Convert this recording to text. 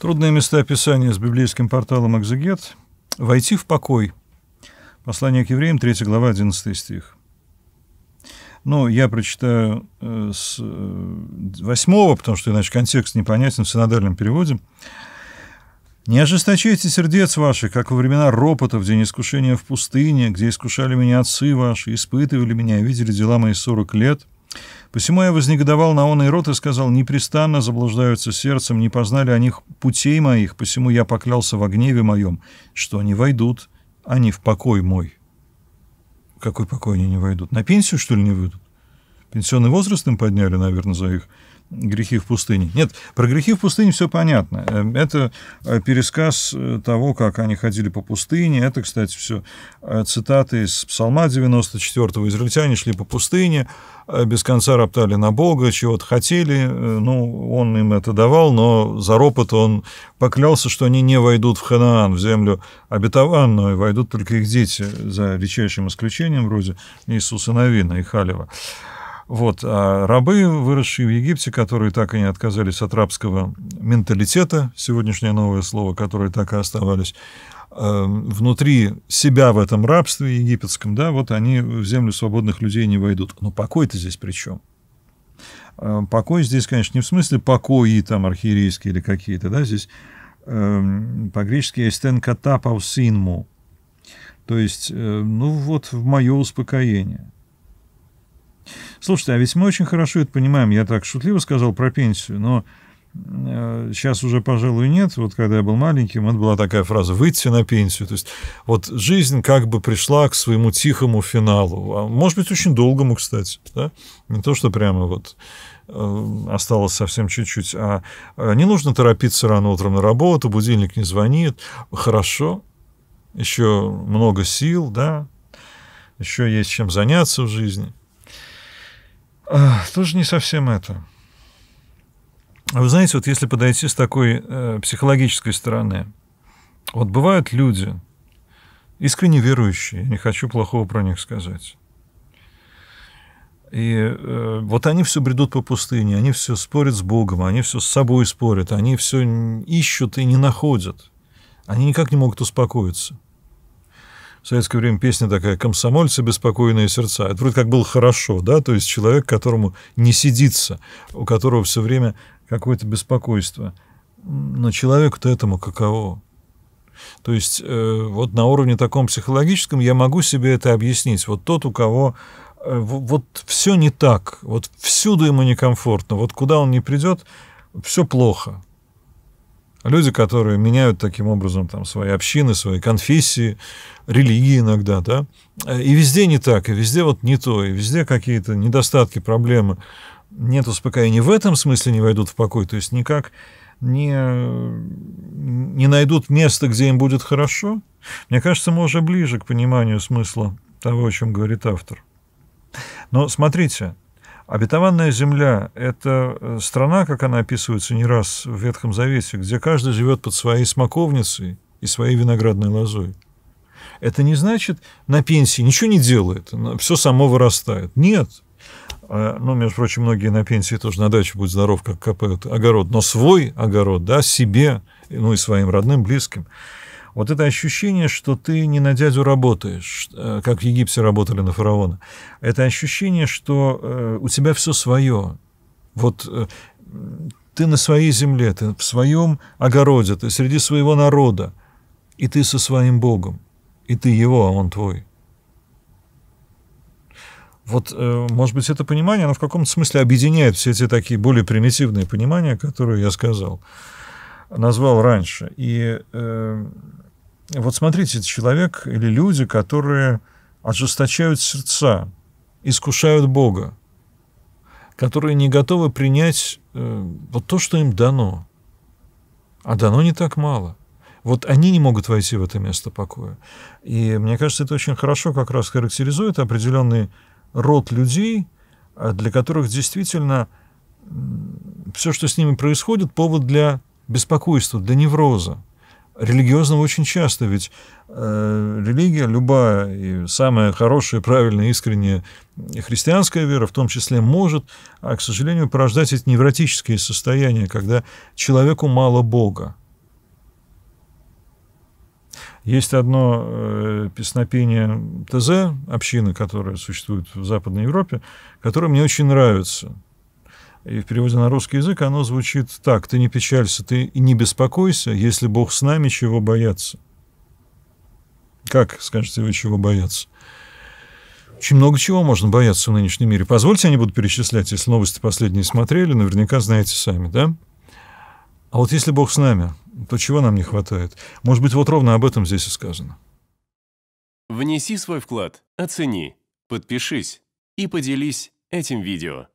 Трудные места Писания с библейским порталом «Экзегет». «Войти в покой». Послание к евреям, 3 глава, 11 стих. Ну, я прочитаю э, с 8, э, потому что иначе контекст непонятен в синодальном переводе. «Не ожесточайте сердец ваших, как во времена ропота, в день искушения в пустыне, где искушали меня отцы ваши, испытывали меня, видели дела мои сорок лет». Посему я вознегодовал на он и рот и сказал, «Непрестанно заблуждаются сердцем, не познали они путей моих, посему я поклялся в гневе моем, что они войдут, они а в покой мой». Какой покой они не войдут? На пенсию, что ли, не выйдут? Пенсионный возраст им подняли, наверное, за их грехи в пустыне. Нет, про грехи в пустыне все понятно. Эм, это э, пересказ э, того, как они ходили по пустыне. Это, кстати, все э, цитаты из Псалма 94-го. Израильтяне шли по пустыне, без конца роптали на Бога, чего-то хотели. Ну, он им это давал, но за ропот он поклялся, что они не войдут в Ханаан, в землю обетованную, войдут только их дети, за редчайшим исключением вроде Иисуса Новина и Халева. Вот. А рабы, выросшие в Египте, которые так и не отказались от рабского менталитета, сегодняшнее новое слово, которые так и оставались, эм, внутри себя в этом рабстве египетском, да, вот они в землю свободных людей не войдут. Но покой-то здесь при чем? Эм, покой здесь, конечно, не в смысле покои там архиерейские или какие-то, да, здесь эм, по-гречески «эстен ката паусинму», то есть, э, ну вот в мое успокоение – Слушайте, а ведь мы очень хорошо это понимаем. Я так шутливо сказал про пенсию, но Сейчас э, уже, пожалуй, нет. Вот когда я был маленьким, это была такая фраза «выйти на пенсию». То есть вот жизнь как бы пришла к своему тихому финалу. А может быть, очень долгому, кстати. Да? Не то, что прямо вот э, осталось совсем чуть-чуть. А, а не нужно торопиться рано утром на работу, будильник не звонит. Хорошо, еще много сил, да, еще есть чем заняться в жизни – тоже не совсем это. А вы знаете, вот если подойти с такой э, психологической стороны, вот бывают люди, искренне верующие, не хочу плохого про них сказать. И э, вот они все бредут по пустыне, они все спорят с Богом, они все с собой спорят, они все ищут и не находят. Они никак не могут успокоиться в советское время песня такая «Комсомольцы, беспокойные сердца». Это вроде как было хорошо, да, то есть человек, которому не сидится, у которого все время какое-то беспокойство. Но человеку-то этому каково? То есть э, вот на уровне таком психологическом я могу себе это объяснить. Вот тот, у кого э, вот все не так, вот всюду ему некомфортно, вот куда он не придет, все плохо. Люди, которые меняют таким образом там, свои общины, свои конфессии, религии иногда, да. И везде не так, и везде вот не то, и везде какие-то недостатки, проблемы. Нет успокоения. В этом смысле не войдут в покой. То есть никак не, не найдут места, где им будет хорошо. Мне кажется, мы уже ближе к пониманию смысла того, о чем говорит автор. Но смотрите, Обетованная земля – это э, страна, как она описывается не раз в Ветхом Завете, где каждый живет под своей смоковницей и своей виноградной лозой. Это не значит на пенсии ничего не делает, все само вырастает. Нет. А, ну, между прочим, многие на пенсии тоже на даче будут здоров, как копают огород. Но свой огород, да, себе, ну и своим родным, близким – вот это ощущение, что ты не на дядю работаешь, э, как в Египте работали на фараона. Это ощущение, что э, у тебя все свое. Вот э, ты на своей земле, ты в своем огороде, ты среди своего народа, и ты со своим Богом, и ты его, а он твой. Вот, может быть, это понимание, оно в каком-то смысле объединяет все эти такие более примитивные понимания, которые я сказал назвал раньше. И э, вот смотрите, это человек или люди, которые ожесточают сердца, искушают Бога, которые не готовы принять э, вот то, что им дано. А дано не так мало. Вот они не могут войти в это место покоя. И мне кажется, это очень хорошо как раз характеризует определенный род людей, э, для которых действительно все, что с ними происходит, повод для Беспокойство, до невроза. Религиозного очень часто, ведь э, религия любая, и самая хорошая, правильная, искренняя христианская вера в том числе может, а, к сожалению, порождать эти невротические состояния, когда человеку мало Бога. Есть одно э, песнопение ТЗ, общины, которая существует в Западной Европе, которое мне очень нравится – и в переводе на русский язык оно звучит так. «Ты не печалься, ты не беспокойся, если Бог с нами, чего бояться». Как, скажете вы, чего бояться? Очень много чего можно бояться в нынешнем мире. Позвольте, я не буду перечислять, если новости последние смотрели, наверняка знаете сами, да? А вот если Бог с нами, то чего нам не хватает? Может быть, вот ровно об этом здесь и сказано. Внеси свой вклад, оцени, подпишись и поделись этим видео.